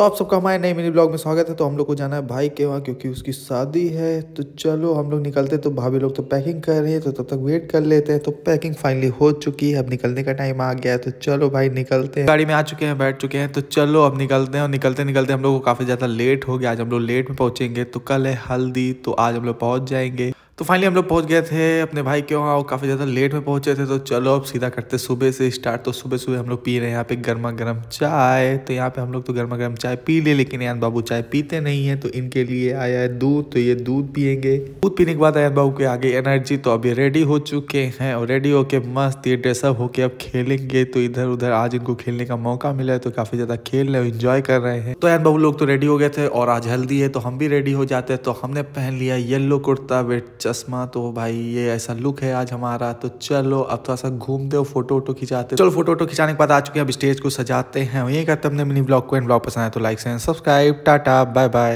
तो आप सबका हमारे नए मिनी ब्लॉग में स्वागत है तो हम लोग को जाना है भाई के वहाँ क्योंकि उसकी शादी है तो चलो हम लोग निकलते तो भाभी लोग तो पैकिंग कर रहे हैं तो तब तक वेट कर लेते हैं तो पैकिंग फाइनली हो चुकी है अब निकलने का टाइम आ गया है तो चलो भाई निकलते हैं गाड़ी में आ चुके हैं बैठ चुके हैं तो चलो अब निकलते हैं और निकलते निकलते हम लोग को काफ़ी ज़्यादा लेट हो गया आज हम लोग लेट में पहुंचेंगे तो कल है हल्दी तो आज हम लोग पहुंच जाएंगे तो फाइनली हम लोग पहुंच गए थे अपने भाई के वहाँ और काफ़ी ज़्यादा लेट में पहुंचे थे तो चलो अब सीधा करते सुबह से स्टार्ट तो सुबह सुबह हम लोग पी रहे हैं यहाँ पे गर्मा गर्म चाय तो यहाँ पे हम लोग तो गर्मा गर्म चाय पी ले लेकिन यान बाबू चाय पीते नहीं है तो इनके लिए आया है दूध तो ये दूध पियेंगे दूध पीने के बाद आयन बाबू के आगे एनर्जी तो अभी रेडी हो चुके हैं और रेडी होके मस्त ये ड्रेसअप होके अब खेलेंगे तो इधर उधर आज इनको खेलने का मौका मिला है तो काफ़ी ज़्यादा खेल रहे इंजॉय कर रहे हैं तो एन बाबू लोग तो रेडी हो गए थे और आज हल्दी है तो हम भी रेडी हो जाते हैं तो हमने पहन लिया येल्लो कुर्ता बेट चश्मा तो भाई ये ऐसा लुक है आज हमारा तो चलो अब थोड़ा सा घूमते हो फोटो वोटो खिंचाते चलो फोटो वोटो खिंचाने के बाद आ चुके हैं अब स्टेज को सजाते हैं यही करते अपने मिनी ब्लॉग को एंड ब्लॉग पसंद आए तो like and subscribe tata bye bye